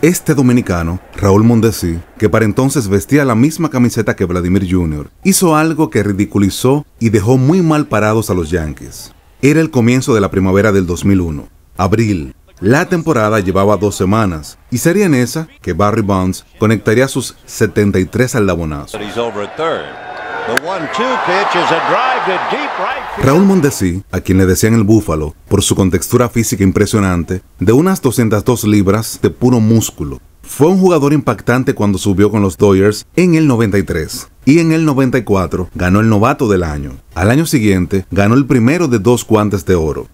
Este dominicano, Raúl Mondesi, que para entonces vestía la misma camiseta que Vladimir Jr., hizo algo que ridiculizó y dejó muy mal parados a los Yankees. Era el comienzo de la primavera del 2001, abril. La temporada llevaba dos semanas y sería en esa que Barry Bonds conectaría sus 73 aldabonazos. Raúl Mondesi, a quien le decían el búfalo, por su contextura física impresionante, de unas 202 libras de puro músculo, fue un jugador impactante cuando subió con los Doyers en el 93 y en el 94 ganó el novato del año. Al año siguiente ganó el primero de dos guantes de oro.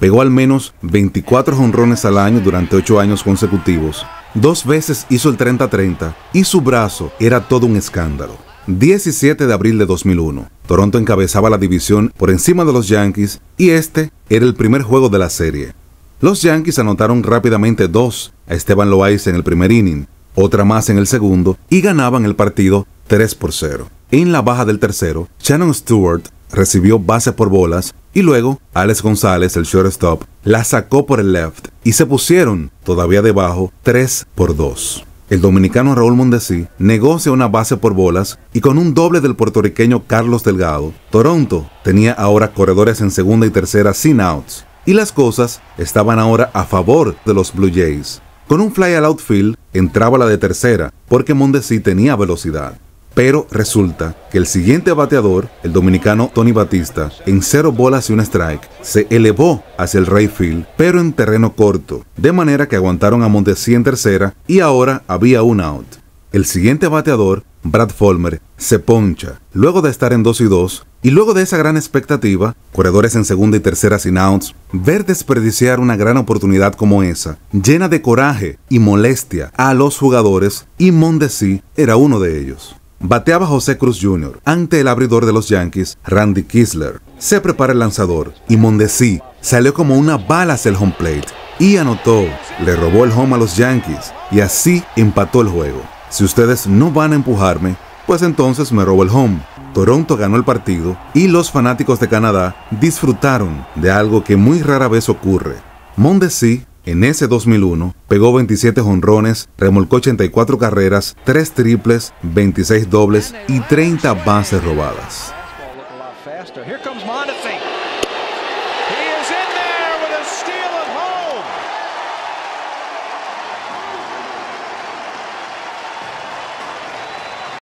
Pegó al menos 24 honrones al año durante 8 años consecutivos Dos veces hizo el 30-30 y su brazo era todo un escándalo. 17 de abril de 2001. Toronto encabezaba la división por encima de los Yankees y este era el primer juego de la serie. Los Yankees anotaron rápidamente dos a Esteban Loaiza en el primer inning, otra más en el segundo y ganaban el partido 3 por 0. En la baja del tercero, Shannon Stewart recibió base por bolas y luego Alex González, el shortstop, la sacó por el left y se pusieron todavía debajo 3 por 2. El dominicano Raúl Mondesi negocia una base por bolas y con un doble del puertorriqueño Carlos Delgado, Toronto tenía ahora corredores en segunda y tercera sin outs y las cosas estaban ahora a favor de los Blue Jays. Con un fly al outfield entraba la de tercera porque Mondesi tenía velocidad pero resulta que el siguiente bateador, el dominicano Tony Batista, en cero bolas y un strike, se elevó hacia el Rayfield, pero en terreno corto, de manera que aguantaron a Mondesi en tercera y ahora había un out. El siguiente bateador, Brad Fulmer, se poncha, luego de estar en 2 y 2, y luego de esa gran expectativa, corredores en segunda y tercera sin outs, ver desperdiciar una gran oportunidad como esa, llena de coraje y molestia a los jugadores, y Mondesi era uno de ellos. Bateaba José Cruz Jr. ante el abridor de los Yankees, Randy Kisler. Se prepara el lanzador y Mondesi salió como una bala hacia el home plate y anotó. Le robó el home a los Yankees y así empató el juego. Si ustedes no van a empujarme, pues entonces me robo el home. Toronto ganó el partido y los fanáticos de Canadá disfrutaron de algo que muy rara vez ocurre. Mondesi en ese 2001 pegó 27 honrones, remolcó 84 carreras, 3 triples, 26 dobles y 30 bases robadas.